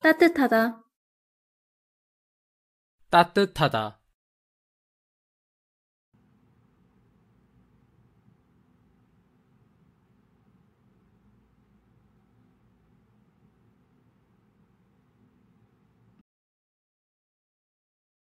따뜻하다 따뜻하다